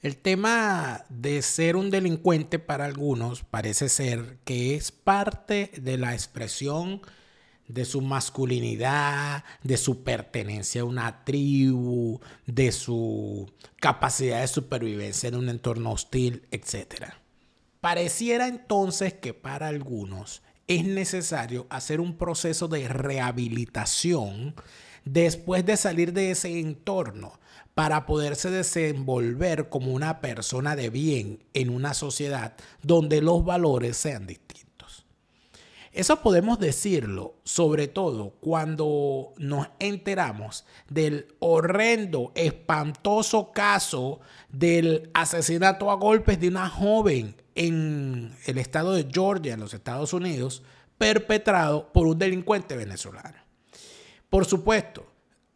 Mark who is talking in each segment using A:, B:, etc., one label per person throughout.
A: El tema de ser un delincuente para algunos parece ser que es parte de la expresión de su masculinidad, de su pertenencia a una tribu, de su capacidad de supervivencia en un entorno hostil, etc. Pareciera entonces que para algunos es necesario hacer un proceso de rehabilitación después de salir de ese entorno para poderse desenvolver como una persona de bien en una sociedad donde los valores sean distintos. Eso podemos decirlo, sobre todo cuando nos enteramos del horrendo, espantoso caso del asesinato a golpes de una joven en el estado de Georgia, en los Estados Unidos, perpetrado por un delincuente venezolano. Por supuesto,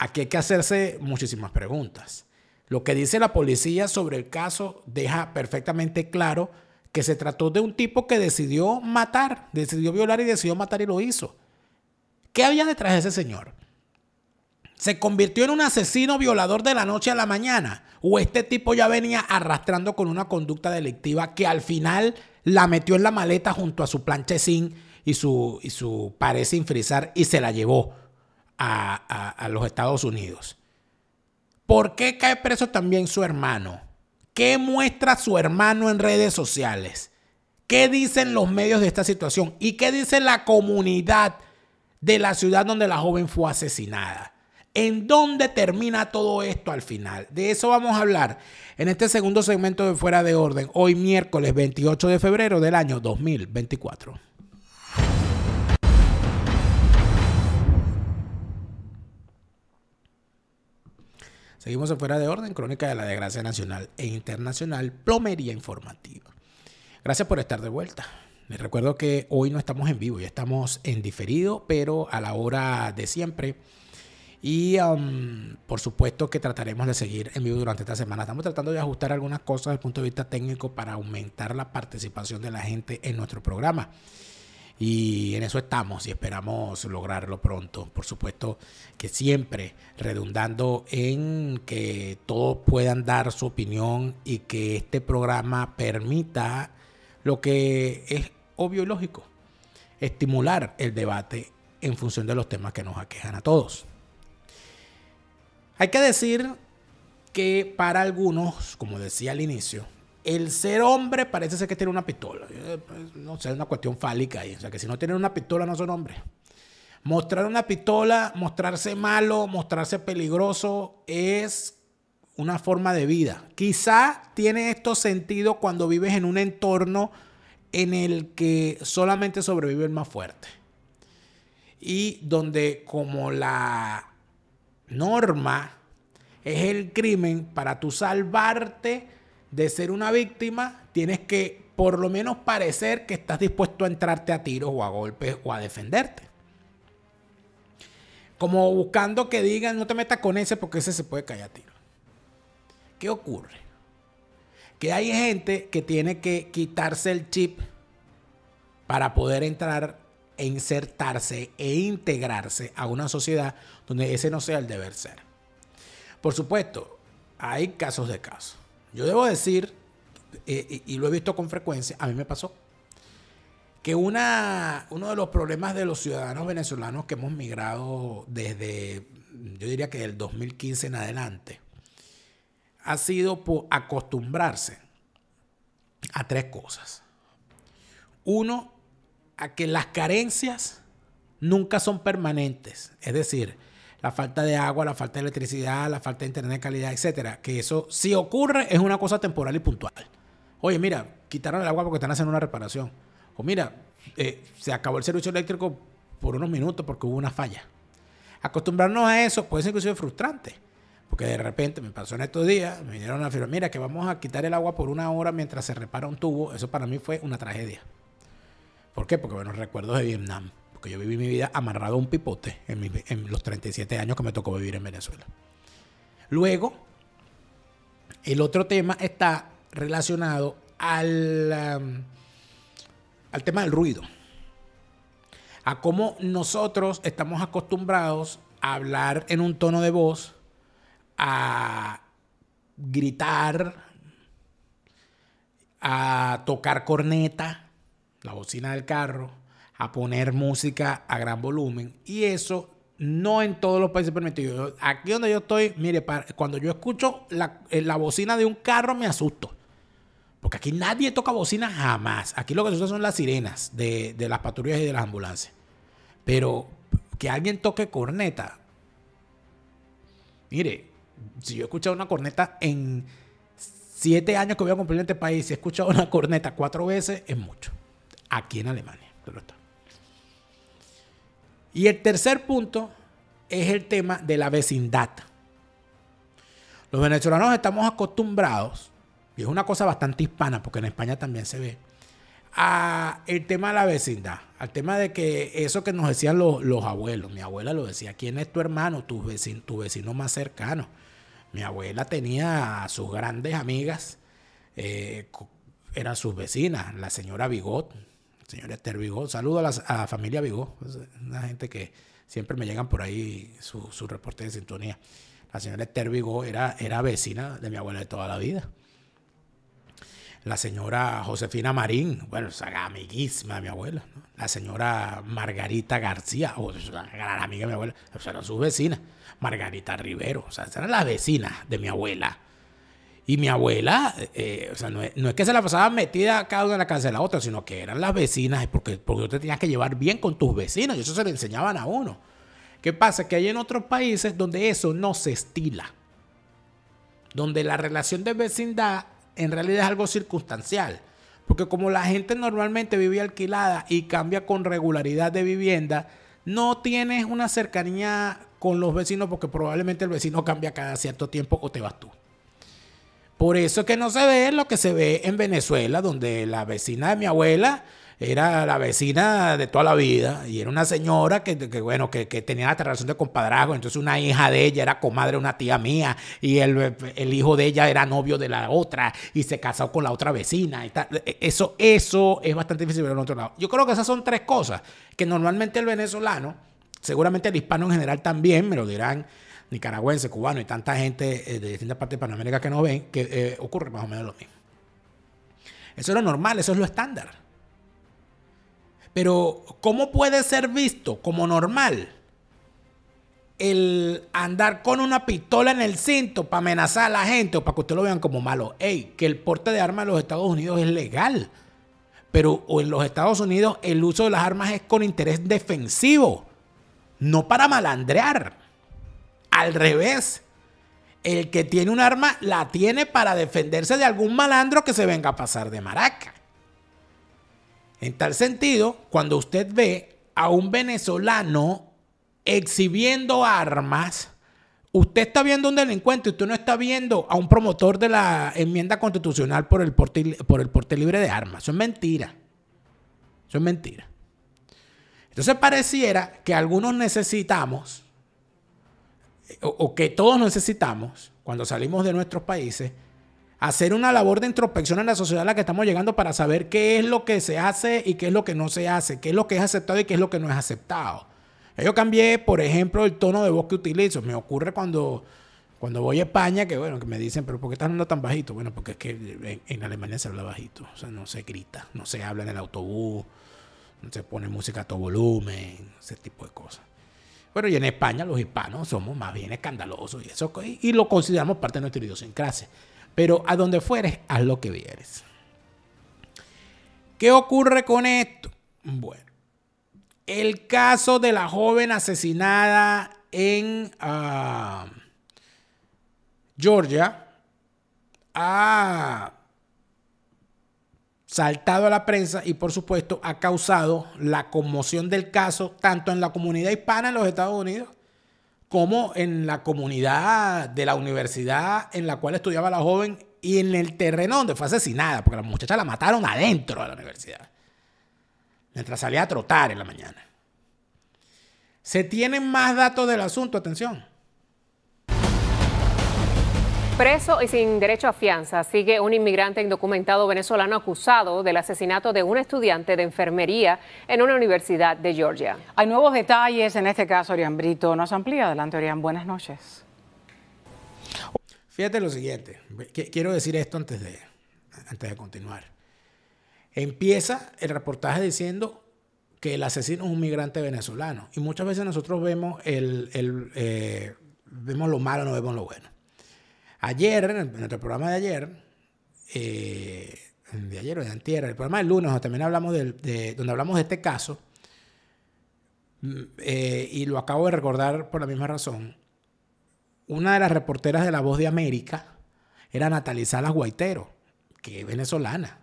A: Aquí hay que hacerse muchísimas preguntas. Lo que dice la policía sobre el caso deja perfectamente claro que se trató de un tipo que decidió matar, decidió violar y decidió matar y lo hizo. ¿Qué había detrás de ese señor? ¿Se convirtió en un asesino violador de la noche a la mañana? ¿O este tipo ya venía arrastrando con una conducta delictiva que al final la metió en la maleta junto a su planchecín y su, y su pared sin frizar y se la llevó? a, los Estados Unidos. ¿Por qué cae preso también su hermano? ¿Qué muestra su hermano en redes sociales? ¿Qué dicen los medios de esta situación? ¿Y qué dice la comunidad de la ciudad donde la joven fue asesinada? ¿En dónde termina todo esto al final? De eso vamos a hablar en este segundo segmento de Fuera de Orden, hoy miércoles 28 de febrero del año 2024. Seguimos Fuera de orden, crónica de la desgracia nacional e internacional, plomería informativa. Gracias por estar de vuelta. Les recuerdo que hoy no estamos en vivo, ya estamos en diferido, pero a la hora de siempre. Y um, por supuesto que trataremos de seguir en vivo durante esta semana. Estamos tratando de ajustar algunas cosas desde el punto de vista técnico para aumentar la participación de la gente en nuestro programa. Y en eso estamos y esperamos lograrlo pronto. Por supuesto que siempre redundando en que todos puedan dar su opinión y que este programa permita lo que es obvio y lógico, estimular el debate en función de los temas que nos aquejan a todos. Hay que decir que para algunos, como decía al inicio, el ser hombre parece ser que tiene una pistola. Eh, pues, no sé, es una cuestión fálica ahí. O sea, que si no tienen una pistola no son hombres. Mostrar una pistola, mostrarse malo, mostrarse peligroso es una forma de vida. Quizá tiene esto sentido cuando vives en un entorno en el que solamente sobrevive el más fuerte. Y donde como la norma es el crimen, para tú salvarte, de ser una víctima, tienes que por lo menos parecer que estás dispuesto a entrarte a tiros o a golpes o a defenderte. Como buscando que digan, no te metas con ese porque ese se puede caer a tiro. ¿Qué ocurre? Que hay gente que tiene que quitarse el chip para poder entrar e insertarse e integrarse a una sociedad donde ese no sea el deber ser. Por supuesto, hay casos de casos. Yo debo decir, eh, y, lo he visto con frecuencia, a mí me pasó, que una, uno de los problemas de los ciudadanos venezolanos que hemos migrado desde, yo diría que del 2015 en adelante, ha sido acostumbrarse a tres cosas. Uno, a que las carencias nunca son permanentes. Es decir, la falta de agua, la falta de electricidad, la falta de internet de calidad, etcétera. Que eso, si ocurre, es una cosa temporal y puntual. Oye, mira, quitaron el agua porque están haciendo una reparación. O mira, eh, se acabó el servicio eléctrico por unos minutos porque hubo una falla. Acostumbrarnos a eso puede ser inclusive frustrante. Porque de repente me pasó en estos días, me dieron a afirmar, mira, que vamos a quitar el agua por una hora mientras se repara un tubo. Eso para mí fue una tragedia. ¿Por qué? Porque, bueno, recuerdos de Vietnam que yo viví mi vida amarrado a un pipote en, los 37 años que me tocó vivir en Venezuela. Luego, el otro tema está relacionado al, um, al tema del ruido, a cómo nosotros estamos acostumbrados a hablar en un tono de voz, a gritar, a tocar corneta, la bocina del carro, a poner música a gran volumen. Y eso no en todos los países permitidos. Aquí donde yo estoy, mire, cuando yo escucho la, eh, la, bocina de un carro me asusto. Porque aquí nadie toca bocina jamás. Aquí lo que se son las sirenas de, las patrullas y de las ambulancias. Pero que alguien toque corneta. Mire, si yo he escuchado una corneta en siete años que voy a cumplir en este país, si he escuchado una corneta cuatro veces, es mucho. Aquí en Alemania, pero está. Y el tercer punto es el tema de la vecindad. Los venezolanos estamos acostumbrados, y es una cosa bastante hispana, porque en España también se ve, al tema de la vecindad, al tema de que eso que nos decían los, abuelos, mi abuela lo decía, ¿quién es tu hermano? Tu vecino, tu vecino más cercano. Mi abuela tenía a sus grandes amigas, eh, eran sus vecinas, la señora Bigot, señora Esther Vigo, Saludo a, la familia Vigo, pues, una gente que siempre me llegan por ahí su, reporte de sintonía. La señora Esther era, era vecina de mi abuela de toda la vida. La señora Josefina Marín, bueno, o amiguísima de mi abuela. La señora Margarita García, o sea, gran amiga de mi abuela, o sea, eran sus vecinas. Margarita Rivero, o sea, eran las vecinas de mi abuela. Y mi abuela, eh, eh, o sea, no es, que se la pasaba metida cada una en la casa de la otra, sino que eran las vecinas, porque, porque tú te tenías que llevar bien con tus vecinos, y eso se le enseñaban a uno. ¿Qué pasa? Que hay en otros países donde eso no se estila, donde la relación de vecindad en realidad es algo circunstancial, porque como la gente normalmente vive alquilada y cambia con regularidad de vivienda, no tienes una cercanía con los vecinos porque probablemente el vecino cambia cada cierto tiempo o te vas tú. Por eso es que no se ve lo que se ve en Venezuela, donde la vecina de mi abuela era la vecina de toda la vida y era una señora que, bueno, que, tenía esta relación de compadrazgo, entonces una hija de ella era comadre de una tía mía y el, hijo de ella era novio de la otra y se casó con la otra vecina. E, eso, eso es bastante difícil ver en otro lado. Yo creo que esas son tres cosas que normalmente el venezolano, seguramente el hispano en general también, me lo dirán Nicaragüense, cubano y tanta gente eh, de distintas partes de Panamérica que no ven, que eh, ocurre más o menos lo mismo. Eso es lo normal, eso es lo estándar. Pero, ¿cómo puede ser visto como normal el andar con una pistola en el cinto para amenazar a la gente o para que ustedes lo vean como malo? Ey, que el porte de armas en los Estados Unidos es legal. Pero en los Estados Unidos el uso de las armas es con interés defensivo, no para malandrear. Al revés. El que tiene un arma la tiene para defenderse de algún malandro que se venga a pasar de maraca. En tal sentido, cuando usted ve a un venezolano exhibiendo armas, usted está viendo a un delincuente, usted no está viendo a un promotor de la enmienda constitucional por el porte, por el porte libre de armas. Eso es mentira. Eso es mentira. Entonces pareciera que algunos necesitamos o, que todos necesitamos cuando salimos de nuestros países, hacer una labor de introspección en la sociedad a la que estamos llegando para saber qué es lo que se hace y qué es lo que no se hace, qué es lo que es aceptado y qué es lo que no es aceptado. Yo cambié, por ejemplo, el tono de voz que utilizo. Me ocurre cuando, cuando voy a España, que bueno, que me dicen, pero ¿por qué estás hablando tan bajito? Bueno, porque es que en Alemania se habla bajito, o sea, no se grita, no se habla en el autobús, no se pone música a todo volumen, ese tipo de cosas. Bueno, y en España los hispanos somos más bien escandalosos y eso y, lo consideramos parte de nuestra idiosincrasia. Pero a donde fueres, haz lo que vieres. ¿Qué ocurre con esto? Bueno, el caso de la joven asesinada en ah, Georgia ah, saltado a la prensa y por supuesto ha causado la conmoción del caso tanto en la comunidad hispana en los Estados Unidos como en la comunidad de la universidad en la cual estudiaba la joven y en el terreno donde fue asesinada, porque la muchacha la mataron adentro de la universidad, mientras salía a trotar en la mañana. Se tienen más datos del asunto, atención.
B: Preso y sin derecho a fianza sigue un inmigrante indocumentado venezolano acusado del asesinato de un estudiante de enfermería en una universidad de Georgia. Hay nuevos detalles en este caso, Orián Brito. Nos amplía. Adelante, Orián. Buenas noches.
A: Fíjate lo siguiente. Quiero decir esto antes de, antes de continuar. Empieza el reportaje diciendo que el asesino es un migrante venezolano. Y muchas veces nosotros vemos, el, eh, vemos lo malo, no vemos lo bueno. Ayer, en nuestro programa de ayer, eh, de ayer o de antier, el programa del lunes, también hablamos de, donde hablamos de este caso, mm, eh, y lo acabo de recordar por la misma razón, una de las reporteras de La Voz de América era Natalie Salas Guaitero, que es venezolana.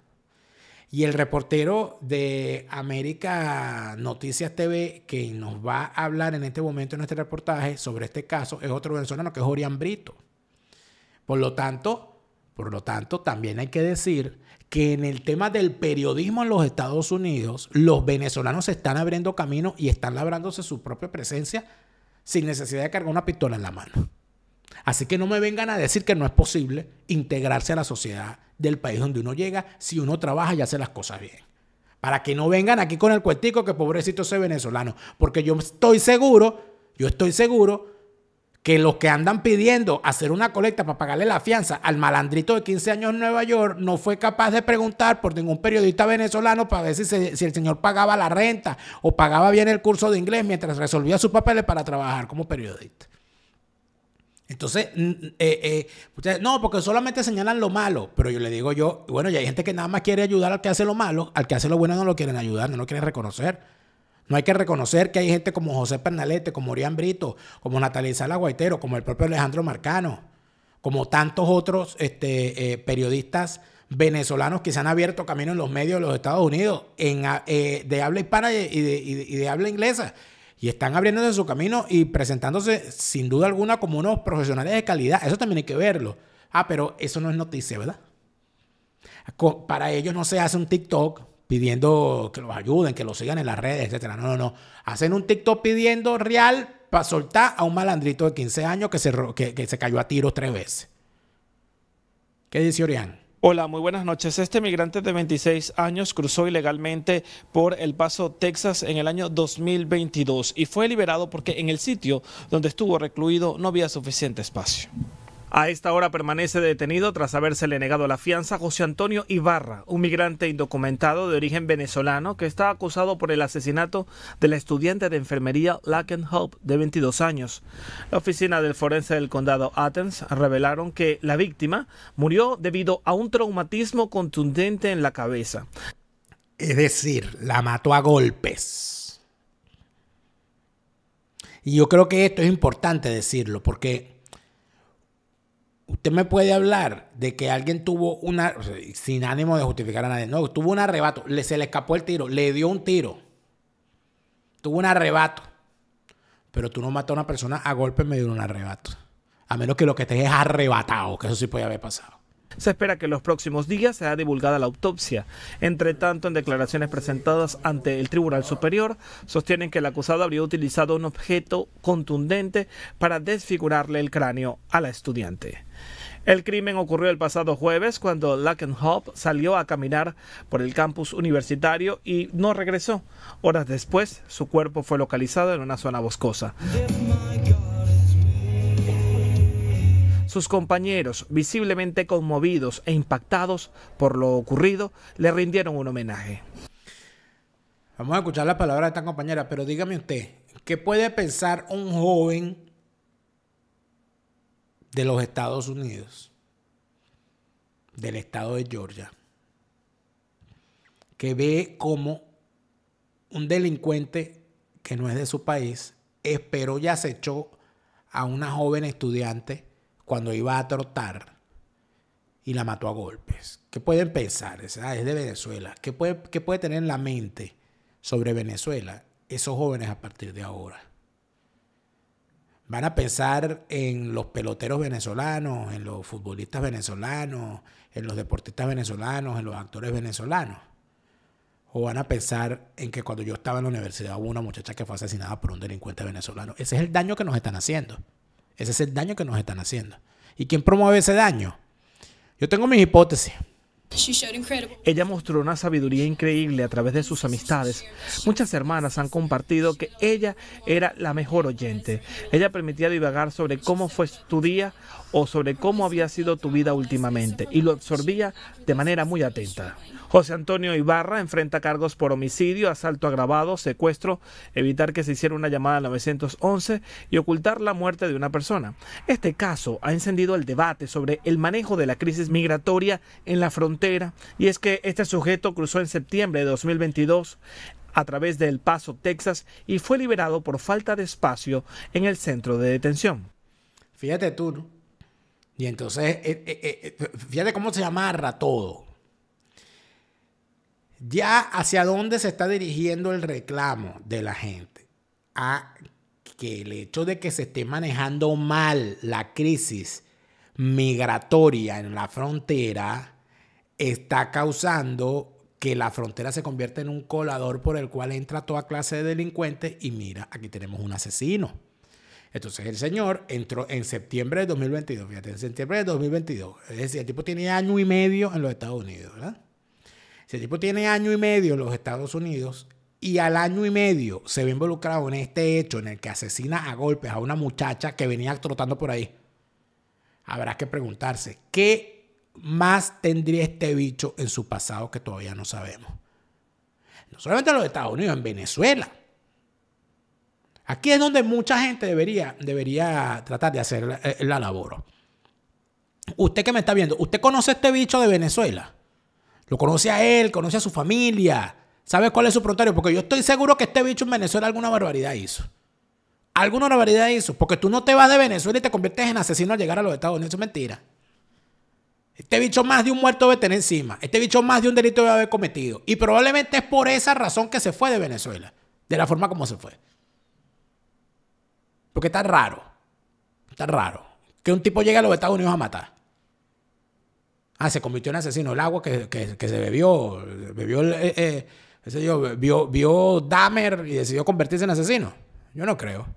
A: Y el reportero de América Noticias TV, que nos va a hablar en este momento en este reportaje sobre este caso, es otro venezolano que es Orián Brito. Por lo tanto, por lo tanto, también hay que decir que en el tema del periodismo en los Estados Unidos, los venezolanos están abriendo camino y están labrándose su propia presencia sin necesidad de cargar una pistola en la mano. Así que no me vengan a decir que no es posible integrarse a la sociedad del país donde uno llega si uno trabaja y hace las cosas bien. Para que no vengan aquí con el cuentico que pobrecito ese venezolano, porque yo estoy seguro, yo estoy seguro que los que andan pidiendo hacer una colecta para pagarle la fianza al malandrito de 15 años en Nueva York no fue capaz de preguntar por ningún periodista venezolano para ver si, el señor pagaba la renta o pagaba bien el curso de inglés mientras resolvía sus papeles para trabajar como periodista. Entonces, eh, eh, no, porque solamente señalan lo malo, pero yo le digo yo, bueno, ya hay gente que nada más quiere ayudar al que hace lo malo, al que hace lo bueno no lo quieren ayudar, no lo quieren reconocer. No hay que reconocer que hay gente como José Pernalete, como Orián Brito, como Natalia Sala Guaitero, como el propio Alejandro Marcano, como tantos otros este, eh, periodistas venezolanos que se han abierto camino en los medios de los Estados Unidos eh, de habla hispana y de, habla inglesa. Y están abriéndose su camino y presentándose sin duda alguna como unos profesionales de calidad. Eso también hay que verlo. Ah, pero eso no es noticia, ¿verdad? para ellos no se hace un TikTok, pidiendo que los ayuden, que los sigan en las redes, etcétera. No, no, no. Hacen un TikTok pidiendo real para soltar a un malandrito de 15 años que se, se cayó a tiros tres veces. ¿Qué dice
B: Orián? Hola, muy buenas noches. Este migrante de 26 años cruzó ilegalmente por El Paso, Texas en el año 2022 y fue liberado porque en el sitio donde estuvo recluido no había suficiente espacio. A esta hora permanece detenido tras habérsele negado la fianza José Antonio Ibarra, un migrante indocumentado de origen venezolano que está acusado por el asesinato de la estudiante de enfermería Laken Hope de 22 años. La oficina del forense del condado Athens revelaron que la víctima murió debido a un traumatismo contundente en la cabeza. Es decir, la mató a golpes. Y yo creo que esto es importante
A: decirlo porque Usted me puede hablar de que alguien tuvo una, sin ánimo de justificar a nadie, no, tuvo un arrebato, se le escapó el tiro, le dio un tiro, tuvo un arrebato. Pero tú no matas a una persona a golpe me dio un arrebato. A menos que lo que estés
B: es arrebatado, que eso sí puede haber pasado. Se espera que en los próximos días sea divulgada la autopsia. Entre tanto, en declaraciones presentadas ante el Tribunal Superior, sostienen que el acusado habría utilizado un objeto contundente para desfigurarle el cráneo a la estudiante. El crimen ocurrió el pasado jueves cuando Lackenhop salió a caminar por el campus universitario y no regresó. Horas después, su cuerpo fue localizado en una zona boscosa. Sus compañeros, visiblemente conmovidos e impactados por lo ocurrido, le rindieron un homenaje.
A: Vamos a escuchar la palabra de esta compañera, pero dígame usted, ¿qué puede pensar un joven de los Estados Unidos, del estado de Georgia, que ve como un delincuente que no es de su país esperó y acechó a una joven estudiante cuando iba a trotar y la mató a golpes. ¿Qué pueden pensar? Es, ah, es de Venezuela. ¿Qué puede, ¿Qué puede tener en la mente sobre Venezuela esos jóvenes a partir de ahora? Van a pensar en los peloteros venezolanos, en los futbolistas venezolanos, en los deportistas venezolanos, en los actores venezolanos. O van a pensar en que cuando yo estaba en la universidad hubo una muchacha que fue asesinada por un delincuente venezolano. Ese es el daño que nos están haciendo. Ese es el daño que nos están haciendo. ¿Y quién promueve ese daño? Yo tengo mis
B: hipótesis. Ella mostró una sabiduría increíble a través de sus amistades. Muchas hermanas han compartido que ella era la mejor oyente. Ella permitía divagar sobre cómo fue tu día o sobre cómo había sido tu vida últimamente y lo absorbía de manera muy atenta. José Antonio Ibarra enfrenta cargos por homicidio, asalto agravado, secuestro, evitar que se hiciera una llamada 911 y ocultar la muerte de una persona. Este caso ha encendido el debate sobre el manejo de la crisis migratoria en la frontera y es que este sujeto cruzó en septiembre de 2022 a través del Paso, Texas, y fue liberado por falta de espacio en el centro de detención. Fíjate tú, y entonces, eh, eh, eh, fíjate cómo se
A: amarra todo. Ya hacia dónde se está dirigiendo el reclamo de la gente. A que el hecho de que se esté manejando mal la crisis migratoria en la frontera está causando que la frontera se convierta en un colador por el cual entra toda clase de delincuentes y mira, aquí tenemos un asesino. Entonces el señor entró en septiembre de 2022, fíjate, en septiembre de 2022. Es decir, el tipo tiene año y medio en los Estados Unidos, ¿verdad? Si el tipo tiene año y medio en los Estados Unidos y al año y medio se ve involucrado en este hecho en el que asesina a golpes a una muchacha que venía trotando por ahí, habrá que preguntarse, ¿qué más tendría este bicho en su pasado que todavía no sabemos? No solamente en los Estados Unidos, en Venezuela. Aquí es donde mucha gente debería, debería tratar de hacer la, eh, labor. Usted que me está viendo, ¿usted conoce a este bicho de Venezuela? Lo conoce a él, conoce a su familia, sabe cuál es su prontuario, porque yo estoy seguro que este bicho en Venezuela alguna barbaridad hizo. Alguna barbaridad hizo, porque tú no te vas de Venezuela y te conviertes en asesino al llegar a los Estados Unidos, es mentira. Este bicho más de un muerto debe tener encima. Este bicho más de un delito debe haber cometido. Y probablemente es por esa razón que se fue de Venezuela. De la forma como se fue. Porque está raro. Está raro. Que un tipo llegue a los Estados Unidos a matar. Ah, se convirtió en asesino. El agua que, se bebió, bebió, eh, eh, vio,
B: vio Dahmer y decidió convertirse en asesino. Yo no creo.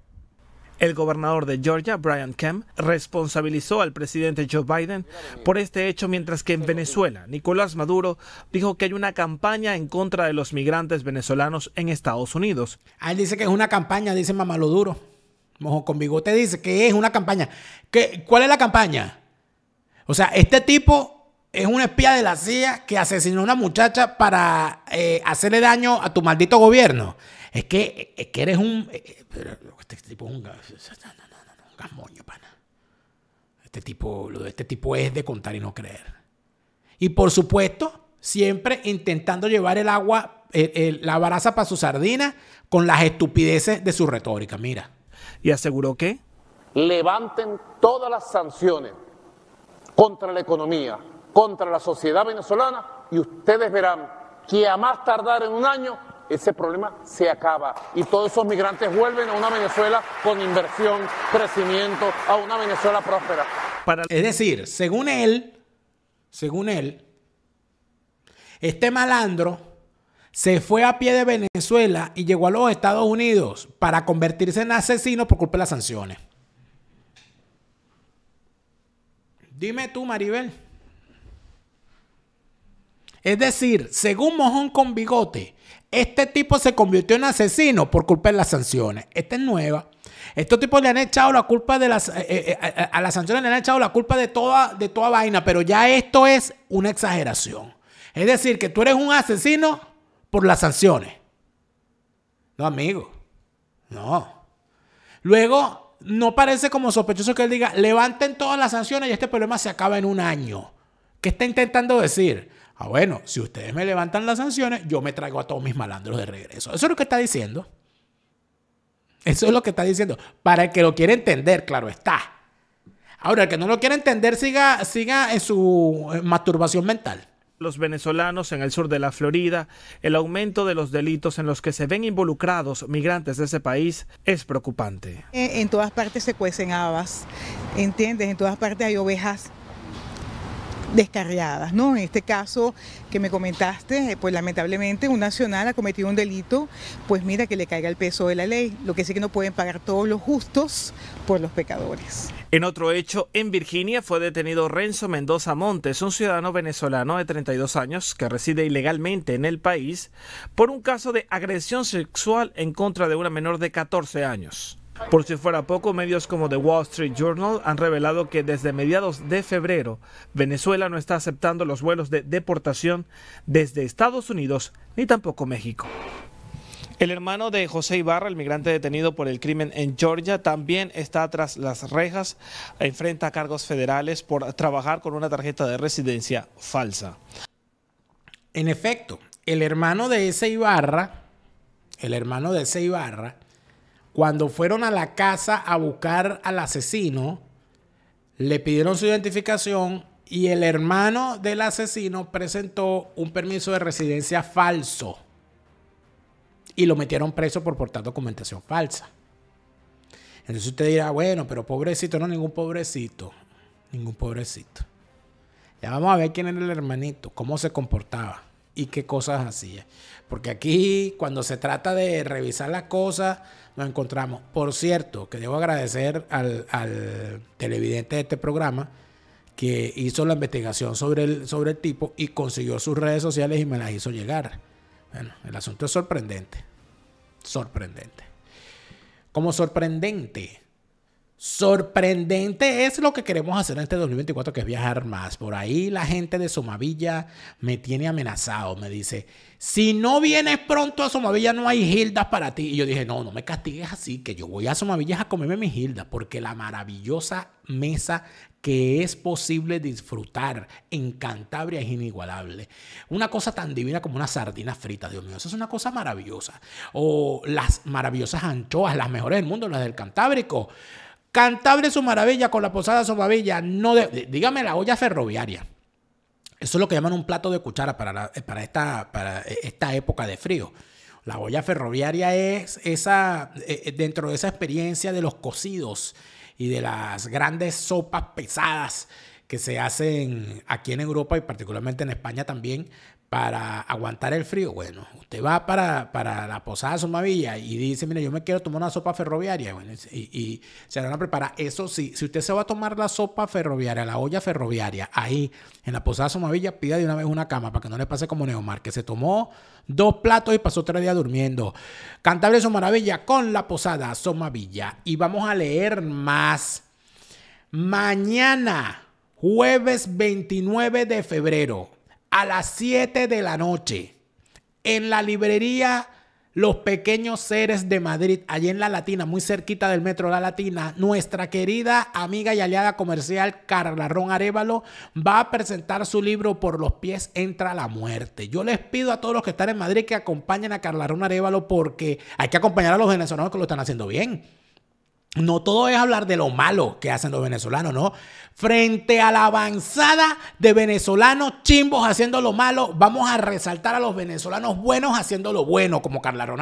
B: El gobernador de Georgia, Brian Kemp, responsabilizó al presidente Joe Biden por este hecho, mientras que en Venezuela, Nicolás Maduro dijo que hay una campaña en contra de los migrantes venezolanos en Estados Unidos. Ah, él dice que es una campaña, dice Mamaloduro. Duro. Mojo con bigote dice
A: que es una campaña. ¿Qué, ¿Cuál es la campaña? O sea, este tipo es un espía de la CIA que asesinó a una muchacha para eh, hacerle daño a tu maldito gobierno. Es que, eres un. Eh, eh, este tipo es un. No, pana. Este tipo, de este tipo es de contar y no creer. Y por supuesto, siempre intentando llevar el agua, la baraza para su sardina con las estupideces de su retórica. Mira y aseguró que levanten todas las sanciones contra la economía, contra la sociedad venezolana y ustedes verán que a más tardar en un año ese problema se acaba y todos esos migrantes vuelven a una Venezuela con inversión, crecimiento, a una Venezuela próspera. Es decir, según él, según él, este malandro se fue a pie de Venezuela y llegó a los Estados Unidos para convertirse en asesino por culpa de las sanciones. Dime tú, Maribel. Es decir, según Mojón con Bigote, este tipo se convirtió en asesino por culpa de las sanciones. Esta es nueva. Estos tipos le han echado la culpa de las. Eh, eh, eh, a, las sanciones le han echado la culpa de toda, de toda vaina, pero ya esto es una exageración. Es decir, que tú eres un asesino por las sanciones. No, amigo. No. Luego, no parece como sospechoso que él diga, levanten todas las sanciones y este problema se acaba en un año. ¿Qué está intentando decir? Ah, bueno, si ustedes me levantan las sanciones, yo me traigo a todos mis malandros de regreso. Eso es lo que está diciendo. Eso es lo que está diciendo. Para el que lo quiere entender, claro está. Ahora, el que no lo quiere entender, siga, siga en su masturbación
B: mental los venezolanos en el sur de la Florida, el aumento de los delitos en los que se ven involucrados migrantes de ese país es preocupante. Eh, en, todas partes se cuecen habas, ¿entiendes? En todas partes hay ovejas descarriadas, ¿no? En este caso que me comentaste, eh, pues lamentablemente un nacional ha cometido un delito, pues mira que le caiga el peso de la ley, lo que sí que no pueden pagar todos los justos por los pecadores. En otro hecho, en Virginia fue detenido Renzo Mendoza Montes, un ciudadano venezolano de 32 años que reside ilegalmente en el país por un caso de agresión sexual en contra de una menor de 14 años. Por si fuera poco, medios como The Wall Street Journal han revelado que desde mediados de febrero, Venezuela no está aceptando los vuelos de deportación desde Estados Unidos ni tampoco México. El hermano de José Ibarra, el migrante detenido por el crimen en Georgia, también está tras las rejas, enfrenta cargos federales por trabajar con una tarjeta de residencia falsa. En efecto, el hermano de ese Ibarra,
A: el hermano de ese Ibarra, cuando fueron a la casa a buscar al asesino, le pidieron su identificación y el hermano del asesino presentó un permiso de residencia falso. Y lo metieron preso por portar documentación falsa. Entonces usted dirá, bueno, pero pobrecito, no, ningún pobrecito. Ningún pobrecito. Ya vamos a ver quién era el hermanito, cómo se comportaba y qué cosas hacía. Porque aquí, cuando se trata de revisar las cosas, nos encontramos. Por cierto, que debo agradecer al, televidente de este programa que hizo la investigación sobre el, sobre el tipo y consiguió sus redes sociales y me las hizo llegar. Bueno, el asunto es sorprendente. Sorprendente. Como sorprendente Sorprendente es lo que queremos hacer en este 2024, que es viajar más. Por ahí la gente de Somavilla me tiene amenazado. Me dice, si no vienes pronto a Somavilla, no hay gildas para ti. Y yo dije, no, no me castigues así, que yo voy a Somavilla a comerme mis gildas, porque la maravillosa mesa que es posible disfrutar en Cantabria es inigualable. Una cosa tan divina como una sardina frita, Dios mío, eso es una cosa maravillosa. O las maravillosas anchoas, las mejores del mundo, las del Cantábrico. Cantable su maravilla con la Posada maravilla no dígame la olla ferroviaria. Eso es lo que llaman un plato de cuchara para, eh, esta, para eh, esta época de frío. La olla ferroviaria es esa, eh, dentro de esa experiencia de los cocidos y de las grandes sopas pesadas que se hacen aquí en Europa y particularmente en España también, para aguantar el frío. Bueno, usted va para, la posada de Somavilla y dice, mire, yo me quiero tomar una sopa ferroviaria. y, se la van a preparar. Eso sí, si usted se va a tomar la sopa ferroviaria, la olla ferroviaria, ahí en la posada de Somavilla, pida de una vez una cama para que no le pase como Neomar, que se tomó dos platos y pasó tres días durmiendo. Cantable su maravilla con la posada Somavilla. Y vamos a leer más. Mañana, jueves 29 de febrero a las 7 de la noche en la librería Los Pequeños Seres de Madrid, allí en La Latina, muy cerquita del Metro La Latina, nuestra querida amiga y aliada comercial Carla Arevalo va a presentar su libro Por los pies entra la muerte. Yo les pido a todos los que están en Madrid que acompañen a Carla Arevalo porque hay que acompañar a los venezolanos que lo están haciendo bien. No todo es hablar de lo malo que hacen los venezolanos, ¿no? Frente a la avanzada de venezolanos chimbos haciendo lo malo, vamos a resaltar a los venezolanos buenos haciendo lo bueno, como Carla Ron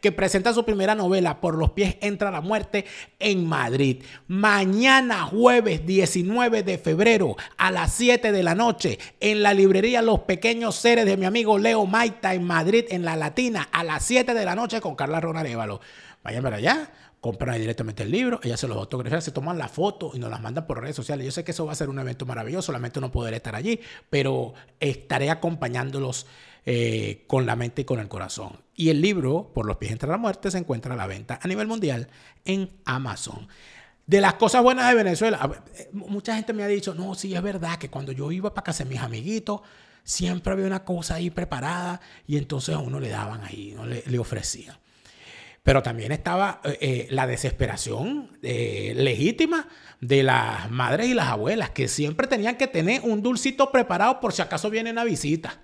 A: que presenta su primera novela, Por los pies entra la muerte, en Madrid. Mañana, jueves 19 de febrero, a las 7 de la noche, en la librería Los Pequeños Seres de mi amigo Leo Maita, en Madrid, en La Latina, a las 7 de la noche con Carla Ron Arevalo. Vayan para allá, compran directamente el libro, ellas se los autografía, se toman la foto y nos las mandan por redes sociales. Yo sé que eso va a ser un evento maravilloso, lamento no poder estar allí, pero estaré acompañándolos eh, con la mente y con el corazón. Y el libro, Por los pies entre la muerte, se encuentra a la venta a nivel mundial en Amazon. De las cosas buenas de Venezuela, eh, mucha gente me ha dicho, no, sí, es verdad que cuando yo iba para casa de mis amiguitos, siempre había una cosa ahí preparada y entonces a uno le daban ahí, le, le ofrecían pero también estaba eh, eh, la desesperación eh, legítima de las madres y las abuelas, que siempre tenían que tener un dulcito preparado por si acaso vienen a visita.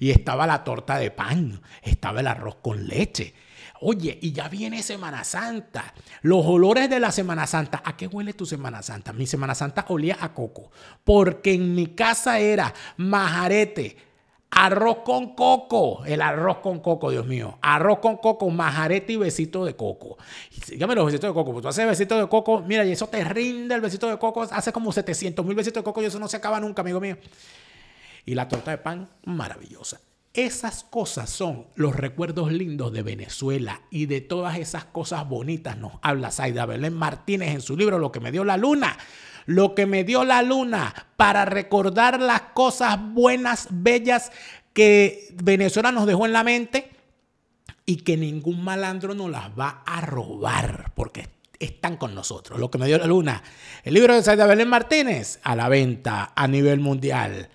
A: Y estaba la torta de pan, estaba el arroz con leche. Oye, y ya viene Semana Santa. Los olores de la Semana Santa. ¿A qué huele tu Semana Santa? Mi Semana Santa olía a coco, porque en mi casa era majarete Arroz con coco, el arroz con coco, Dios mío. Arroz con coco, majarete y besito de coco. Dígame los besitos de coco, porque tú haces besitos de coco, mira, y eso te rinde el besito de coco, hace como 700 mil besitos de coco y eso no se acaba nunca, amigo mío. Y la torta de pan, maravillosa. Esas cosas son los recuerdos lindos de Venezuela y de todas esas cosas bonitas nos habla Saida Belén Martínez en su libro Lo que me dio la luna lo que me dio la luna para recordar las cosas buenas, bellas que Venezuela nos dejó en la mente y que ningún malandro nos las va a robar porque están con nosotros. Lo que me dio la luna. El libro de Saida Belén Martínez a la venta a nivel mundial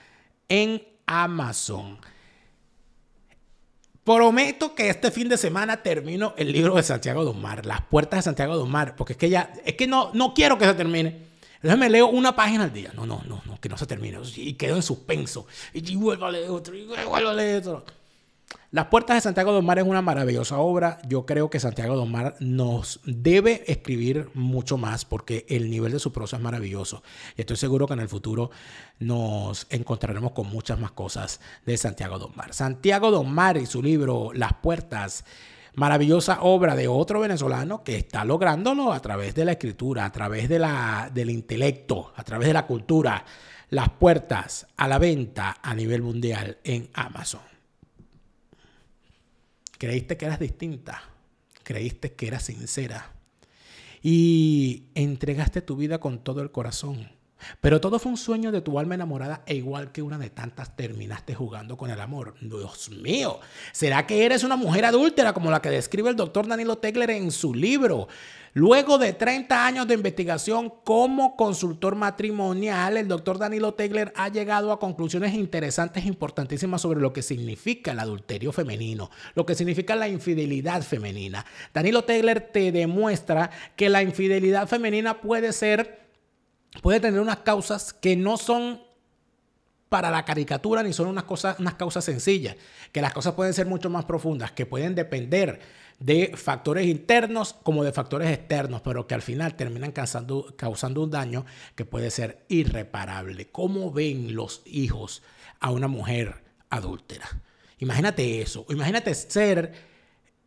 A: en Amazon. Prometo que este fin de semana termino el libro de Santiago Domar, Las puertas de Santiago Domar, porque es que ya, es que no, no quiero que se termine. Entonces me leo una página al día. No, no, no, que no se termine. Y quedo en suspenso. Y vuelvo a leer otro, y vuelvo a leer otro. Las Puertas de Santiago Don es una maravillosa obra. Yo creo que Santiago Domar nos debe escribir mucho más porque el nivel de su prosa es maravilloso. Y estoy seguro que en el futuro nos encontraremos con muchas más cosas de Santiago Don Mar. Santiago Domar y su libro Las Puertas maravillosa obra de otro venezolano que está lográndolo a través de la escritura, a través de la, del intelecto, a través de la cultura. Las puertas a la venta a nivel mundial en Amazon. Creíste que eras distinta, creíste que eras sincera y entregaste tu vida con todo el corazón pero todo fue un sueño de tu alma enamorada e igual que una de tantas terminaste jugando con el amor. Dios mío, ¿será que eres una mujer adúltera como la que describe el doctor Danilo Tegler en su libro? Luego de 30 años de investigación como consultor matrimonial, el doctor Danilo Tegler ha llegado a conclusiones interesantes e importantísimas sobre lo que significa el adulterio femenino, lo que significa la infidelidad femenina. Danilo Tegler te demuestra que la infidelidad femenina puede ser puede tener unas causas que no son para la caricatura ni son unas, cosas, unas causas sencillas, que las cosas pueden ser mucho más profundas, que pueden depender de factores internos como de factores externos, pero que al final terminan causando, causando un daño que puede ser irreparable. ¿Cómo ven los hijos a una mujer adúltera? Imagínate eso, imagínate ser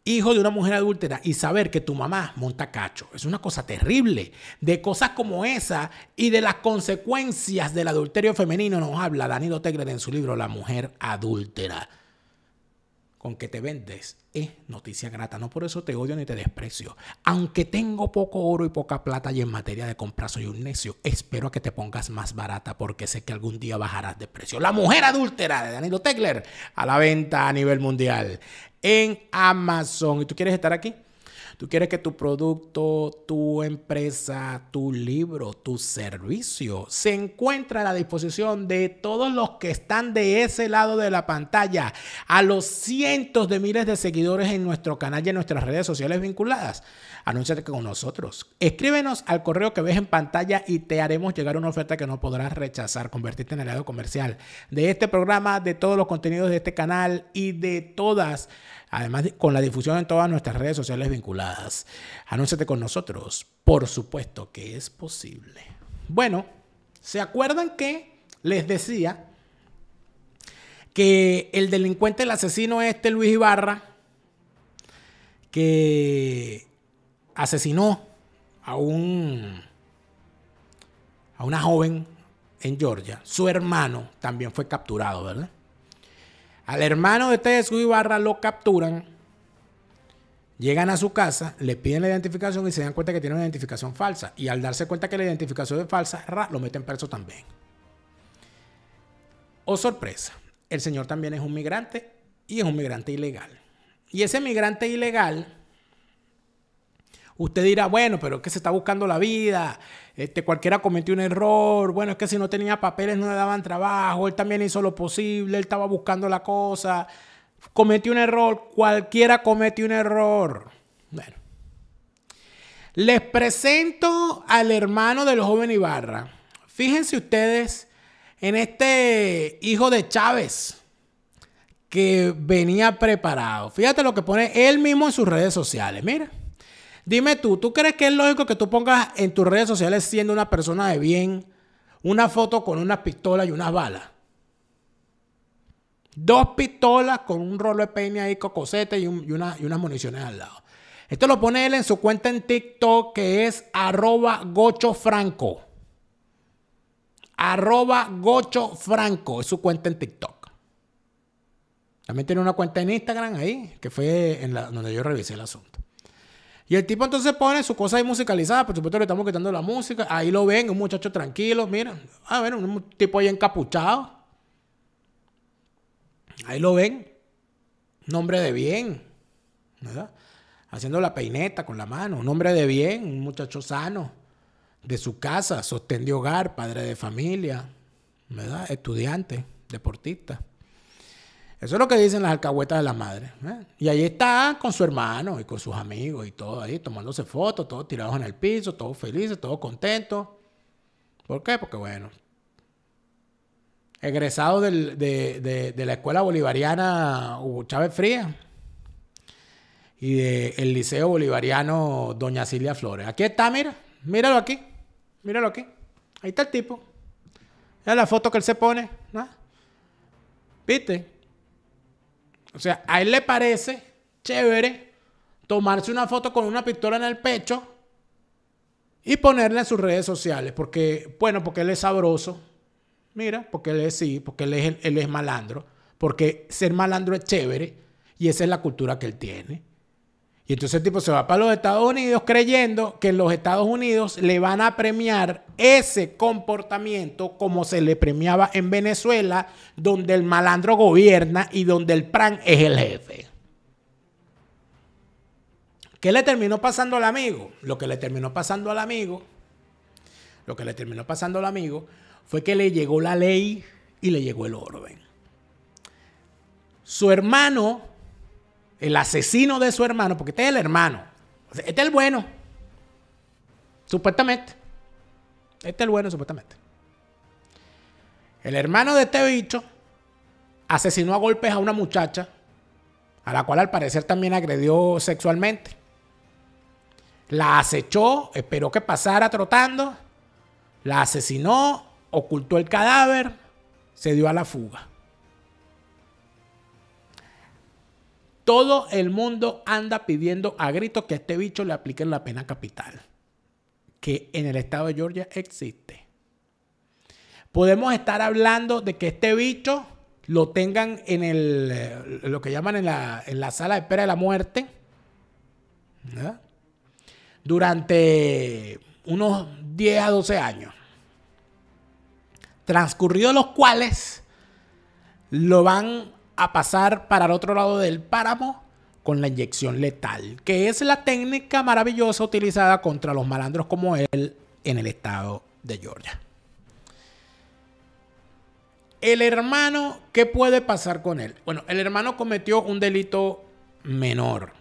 A: hijo de una mujer adúltera y saber que tu mamá monta cacho. Es una cosa terrible. De cosas como esa y de las consecuencias del adulterio femenino nos habla Danilo Tegre en su libro La mujer adúltera con que te vendes es noticia grata. No por eso te odio ni te desprecio. Aunque tengo poco oro y poca plata y en materia de compra soy un necio, espero que te pongas más barata porque sé que algún día bajarás de precio. La mujer adúltera de Danilo Tegler a la venta a nivel mundial en Amazon. ¿Y tú quieres estar aquí? Tú quieres que tu producto, tu empresa, tu libro, tu servicio se encuentre a la disposición de todos los que están de ese lado de la pantalla, a los cientos de miles de seguidores en nuestro canal y en nuestras redes sociales vinculadas. Anúnciate con nosotros. Escríbenos al correo que ves en pantalla y te haremos llegar una oferta que no podrás rechazar. Convertirte en aliado comercial de este programa, de todos los contenidos de este canal y de todas además con la difusión en todas nuestras redes sociales vinculadas. Anúncete con nosotros, por supuesto que es posible. Bueno, ¿se acuerdan que les decía que el delincuente, el asesino este, Luis Ibarra, que asesinó a un a una joven en Georgia, su hermano también fue capturado, ¿verdad? Al hermano de Tedesco Ibarra lo capturan, llegan a su casa, le piden la identificación y se dan cuenta que tiene una identificación falsa. Y al darse cuenta que la identificación es falsa, lo meten preso también. Oh sorpresa, el señor también es un migrante y es un migrante ilegal. Y ese migrante ilegal, usted dirá, bueno, pero es que se está buscando la vida, este, cualquiera cometió un error, bueno, es que si no tenía papeles no le daban trabajo, él también hizo lo posible, él estaba buscando la cosa, cometió un error, cualquiera cometió un error. Bueno, les presento al hermano del joven Ibarra. Fíjense ustedes en este hijo de Chávez que venía preparado. Fíjate lo que pone él mismo en sus redes sociales, mira. Dime tú, ¿tú crees que es lógico que tú pongas en tus redes sociales siendo una persona de bien una foto con una pistola y unas balas? Dos pistolas con un rolo de peña ahí, y, y, una, y unas municiones al lado. Esto lo pone él en su cuenta en TikTok que es arroba gochofranco. Arroba gochofranco es su cuenta en TikTok. También tiene una cuenta en Instagram ahí, que fue en donde yo revisé el asunto. Y el tipo entonces pone su cosa ahí musicalizada, por supuesto le estamos quitando la música, ahí lo ven, un muchacho tranquilo, mira, ah, bueno, un tipo ahí encapuchado. Ahí lo ven, un hombre de bien, ¿verdad? Haciendo la peineta con la mano, un hombre de bien, un muchacho sano, de su casa, sostén de hogar, padre de familia, ¿verdad? Estudiante, deportista. Eso es lo que dicen las alcahuetas de las madres. ¿eh? Y ahí está con su hermano y con sus amigos y todo ahí, tomándose fotos, todos tirados en el piso, todos felices, todos contentos. ¿Por qué? Porque bueno, egresado de, la Escuela Bolivariana Hugo Chávez Fría y del Liceo Bolivariano Doña Silvia Flores. Aquí está, mira, míralo aquí, míralo aquí. Ahí está el tipo. Mira la foto que él se pone, ¿Viste? O sea, a él le parece chévere tomarse una foto con una pistola en el pecho y ponerla en sus redes sociales. Porque, bueno, porque él es sabroso. Mira, porque él es sí, porque él es, él es malandro. Porque ser malandro es chévere y esa es la cultura que él tiene. Y entonces el tipo se va para los Estados Unidos creyendo que los Estados Unidos le van a premiar ese comportamiento como se le premiaba en Venezuela, donde el malandro gobierna y donde el PRAN es el jefe. ¿Qué le terminó pasando al amigo? Lo que le terminó pasando al amigo, lo que le terminó pasando al amigo fue que le llegó la ley y le llegó el orden. Su hermano el asesino de su hermano, porque este es el hermano. Este es el bueno. Supuestamente. Este es el bueno, supuestamente. El hermano de este bicho asesinó a golpes a una muchacha, a la cual al parecer también agredió sexualmente. La acechó, esperó que pasara trotando, la asesinó, ocultó el cadáver, se dio a la fuga. Todo el mundo anda pidiendo a gritos que a este bicho le apliquen la pena capital, que en el estado de Georgia existe. Podemos estar hablando de que este bicho lo tengan en eh, lo que llaman en la, sala de espera de la muerte, durante unos 10 a 12 años, transcurridos los cuales lo van a pasar para el otro lado del páramo con la inyección letal, que es la técnica maravillosa utilizada contra los malandros como él en el estado de Georgia. El hermano, ¿qué puede pasar con él? Bueno, el hermano cometió un delito menor,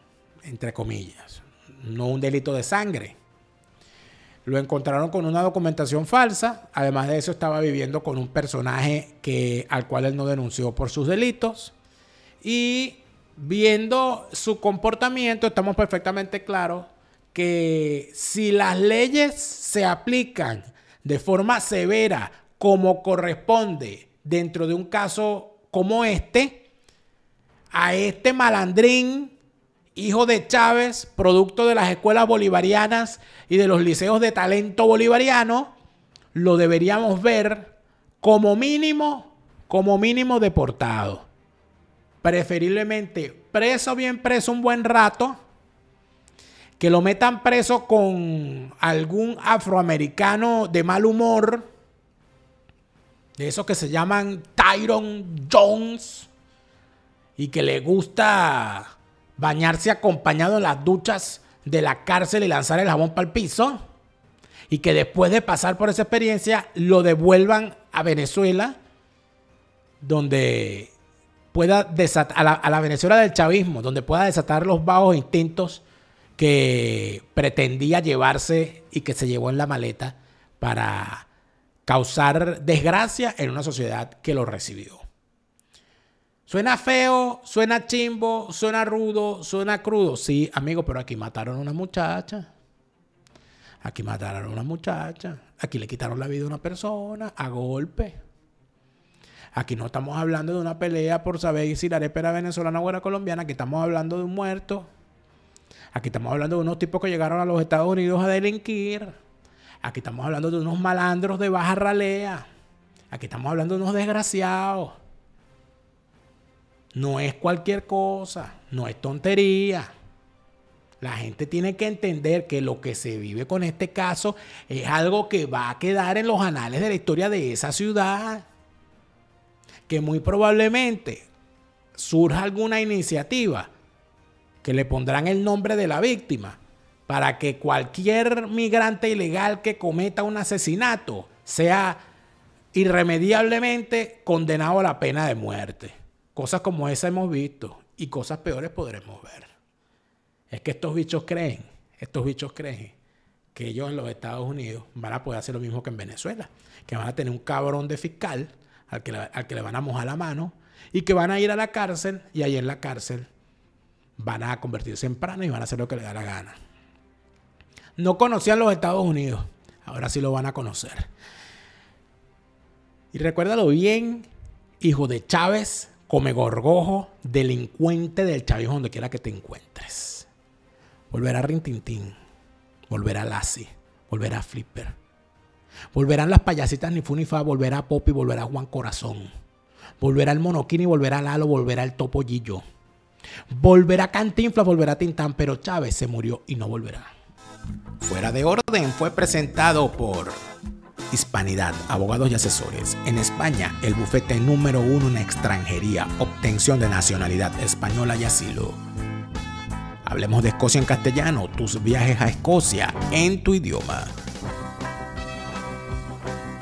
A: entre comillas, no un delito de sangre. Lo encontraron con una documentación falsa. Además de eso, estaba viviendo con un personaje que, al cual él no denunció por sus delitos. Y viendo su comportamiento, estamos perfectamente claros que si las leyes se aplican de forma severa, como corresponde dentro de un caso como este, a este malandrín hijo de Chávez, producto de las escuelas bolivarianas y de los liceos de talento bolivariano, lo deberíamos ver como mínimo, como mínimo deportado. Preferiblemente preso, bien preso un buen rato, que lo metan preso con algún afroamericano de mal humor, de esos que se llaman Tyron Jones, y que le gusta bañarse acompañado en las duchas de la cárcel y lanzar el jabón para el piso, y que después de pasar por esa experiencia lo devuelvan a Venezuela, donde pueda a la, a la Venezuela del chavismo, donde pueda desatar los bajos instintos que pretendía llevarse y que se llevó en la maleta para causar desgracia en una sociedad que lo recibió. Suena feo, suena chimbo, suena rudo, suena crudo. Sí, amigo, pero aquí mataron a una muchacha. Aquí mataron a una muchacha. Aquí le quitaron la vida a una persona a golpe. Aquí no estamos hablando de una pelea por saber si la arepa venezolana o era colombiana. Aquí estamos hablando de un muerto. Aquí estamos hablando de unos tipos que llegaron a los Estados Unidos a delinquir. Aquí estamos hablando de unos malandros de baja ralea. Aquí estamos hablando de unos desgraciados. No es cualquier cosa, no es tontería. La gente tiene que entender que lo que se vive con este caso es algo que va a quedar en los anales de la historia de esa ciudad. Que muy probablemente surja alguna iniciativa que le pondrán el nombre de la víctima para que cualquier migrante ilegal que cometa un asesinato sea irremediablemente condenado a la pena de muerte. Cosas como esa hemos visto y cosas peores podremos ver. Es que estos bichos creen, estos bichos creen que ellos en los Estados Unidos van a poder hacer lo mismo que en Venezuela, que van a tener un cabrón de fiscal al que, le, van a mojar la mano y que van a ir a la cárcel y ahí en la cárcel van a convertirse en prana y van a hacer lo que les da la gana. No conocían los Estados Unidos, ahora sí lo van a conocer. Y recuérdalo bien, hijo de Chávez, come gorgojo, delincuente del Chávez, donde quiera que te encuentres. Volverá Rintintín, volverá Lassie, volverá Flipper. Volverán las payasitas ni Funifa, volverá Poppy, volverá Juan Corazón. Volverá el Monoquini, volverá Lalo, volverá el Topo Gillo. Volverá Cantinflas, volverá Tintán, pero Chávez se murió y no volverá. Fuera de orden fue presentado por Hispanidad, abogados y asesores. En España, el bufete número uno en extranjería, obtención de nacionalidad española y asilo. Hablemos de Escocia en castellano, tus viajes a Escocia en tu idioma.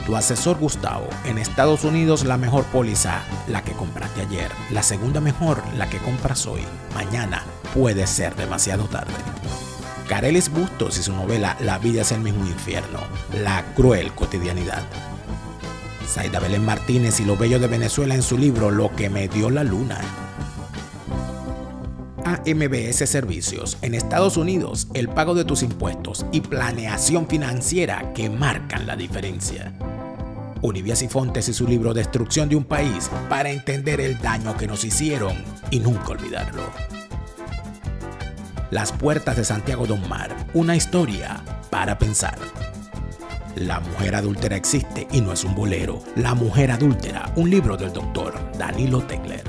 A: Tu asesor Gustavo, en Estados Unidos la mejor póliza, la que compraste ayer, la segunda mejor, la que compras hoy, mañana puede ser demasiado tarde. Carelis Bustos y su novela La vida es el mismo infierno, la cruel cotidianidad. Zaida Belén Martínez y lo bello de Venezuela en su libro Lo que me dio la luna. AMBS Servicios en Estados Unidos, el pago de tus impuestos y planeación financiera que marcan la diferencia. Olivia Sifontes y su libro Destrucción de un país para entender el daño que nos hicieron y nunca olvidarlo. Las puertas de Santiago Don Mar, una historia para pensar. La mujer adúltera existe y no es un bolero. La mujer adúltera, un libro del doctor Danilo
B: Tegler.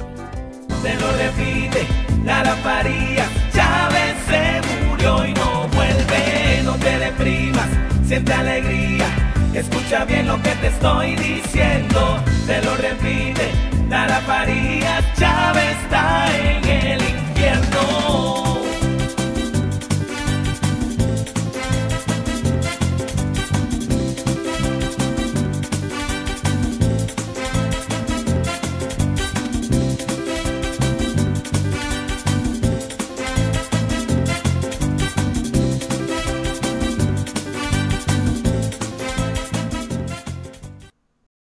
B: Se lo repite, nara paría, Chávez se murió y no vuelve. No te deprimas, siente alegría, escucha bien lo que te estoy diciendo. Se lo repite, la paría, Chávez está en el infierno.